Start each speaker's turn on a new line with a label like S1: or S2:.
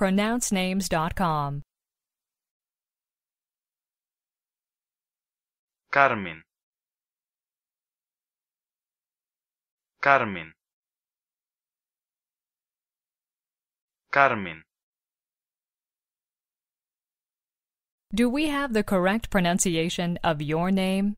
S1: pronouncenames.com.
S2: Carmen Carmen Carmen
S1: Do we have the correct pronunciation of your name?